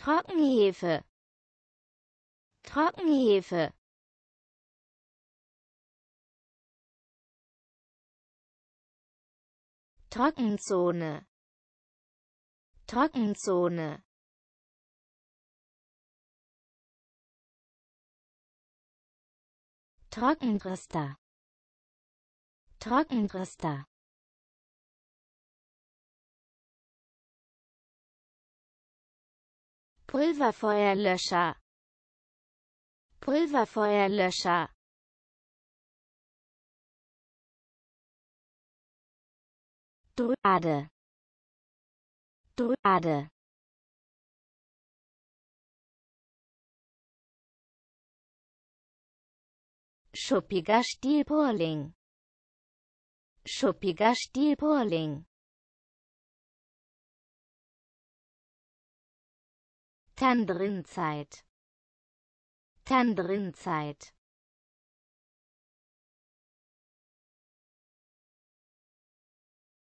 Trockenhefe Trockenhefe Trockenzone Trockenzone Trockentrister Trockentrister Pulverfeuerlöscher Pulverfeuerlöscher Drade Drade Schuppiger Stielbohrling Schuppiger Stielbohrling Tendrinzeit Tendrinzeit